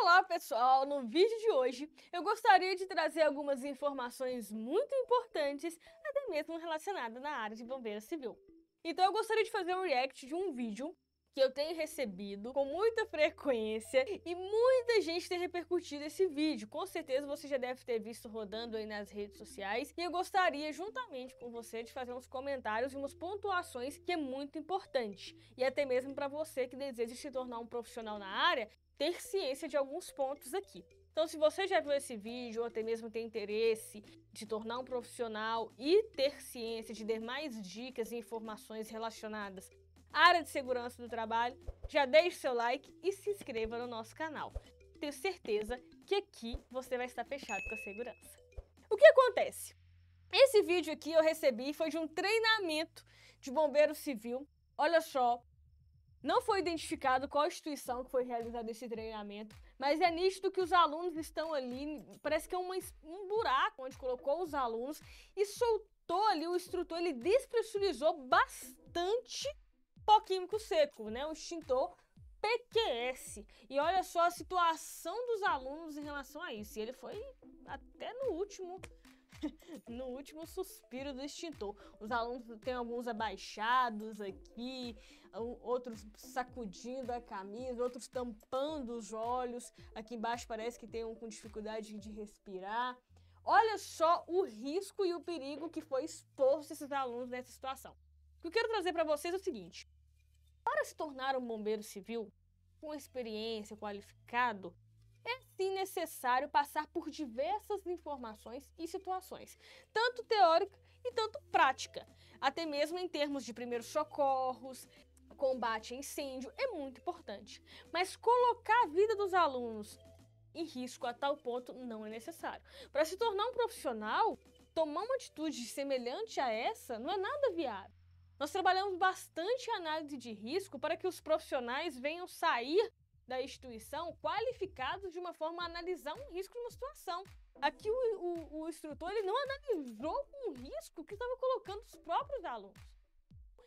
Olá pessoal, no vídeo de hoje eu gostaria de trazer algumas informações muito importantes, até mesmo relacionadas na área de bombeiro civil. Então eu gostaria de fazer um react de um vídeo que eu tenho recebido com muita frequência e muita gente tem repercutido esse vídeo. Com certeza você já deve ter visto rodando aí nas redes sociais e eu gostaria juntamente com você de fazer uns comentários e umas pontuações que é muito importante. E até mesmo para você que deseja se tornar um profissional na área, ter ciência de alguns pontos aqui. Então, se você já viu esse vídeo ou até mesmo tem interesse de tornar um profissional e ter ciência de mais dicas e informações relacionadas área de segurança do trabalho, já deixe seu like e se inscreva no nosso canal. Tenho certeza que aqui você vai estar fechado com a segurança. O que acontece? Esse vídeo aqui eu recebi foi de um treinamento de bombeiro civil. Olha só, não foi identificado qual instituição que foi realizado esse treinamento, mas é nítido que os alunos estão ali, parece que é uma, um buraco onde colocou os alunos e soltou ali o instrutor, ele despressurizou bastante pó químico seco, né? O extintor PQS. E olha só a situação dos alunos em relação a isso. E ele foi até no último no último suspiro do extintor. Os alunos têm alguns abaixados aqui, outros sacudindo a camisa, outros tampando os olhos. Aqui embaixo parece que tem um com dificuldade de respirar. Olha só o risco e o perigo que foi exposto esses alunos nessa situação. O que eu quero trazer para vocês é o seguinte: para se tornar um bombeiro civil com experiência, qualificado, é sim necessário passar por diversas informações e situações, tanto teórica e tanto prática, até mesmo em termos de primeiros socorros, combate a incêndio, é muito importante. Mas colocar a vida dos alunos em risco a tal ponto não é necessário. Para se tornar um profissional, tomar uma atitude semelhante a essa não é nada viável. Nós trabalhamos bastante análise de risco para que os profissionais venham sair da instituição qualificados de uma forma a analisar um risco de uma situação. Aqui o, o, o instrutor ele não analisou um risco que estava colocando os próprios alunos.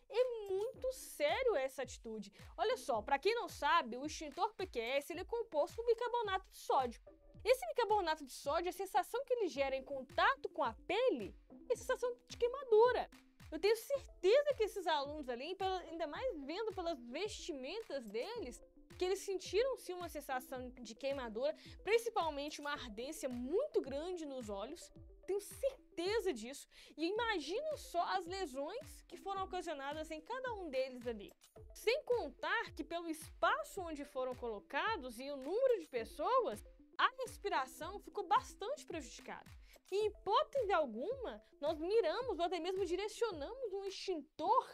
É muito sério essa atitude. Olha só, para quem não sabe, o extintor PQS ele é composto por bicarbonato de sódio. Esse bicarbonato de sódio, a sensação que ele gera em contato com a pele é a sensação de queimadura. Eu tenho certeza que esses alunos ali, ainda mais vendo pelas vestimentas deles, que eles sentiram sim uma sensação de queimadura, principalmente uma ardência muito grande nos olhos. Tenho certeza disso. E imagino só as lesões que foram ocasionadas em cada um deles ali. Sem contar que pelo espaço onde foram colocados e o número de pessoas, a respiração ficou bastante prejudicada. Em hipótese alguma, nós miramos ou até mesmo direcionamos um extintor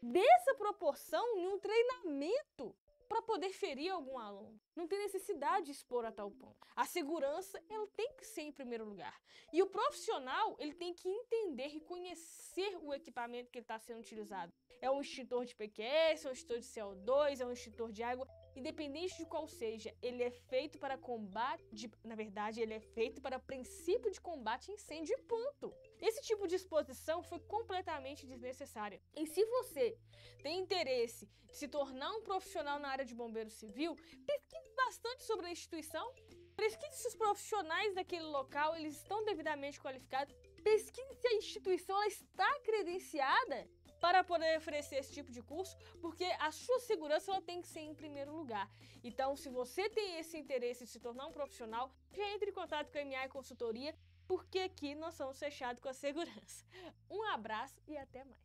dessa proporção em um treinamento para poder ferir algum aluno. Não tem necessidade de expor a tal ponto. A segurança, ela tem que ser em primeiro lugar. E o profissional, ele tem que entender e conhecer o equipamento que está sendo utilizado. É um extintor de PQS, é um extintor de CO2, é um extintor de água. Independente de qual seja, ele é feito para combate. na verdade, ele é feito para princípio de combate a incêndio e ponto. Esse tipo de exposição foi completamente desnecessária. E se você tem interesse de se tornar um profissional na área de bombeiro civil, pesquise bastante sobre a instituição, pesquise se os profissionais daquele local eles estão devidamente qualificados, pesquise se a instituição ela está credenciada para poder oferecer esse tipo de curso, porque a sua segurança ela tem que ser em primeiro lugar. Então, se você tem esse interesse de se tornar um profissional, já entre em contato com a MI Consultoria porque aqui nós somos fechados com a segurança. Um abraço e até mais.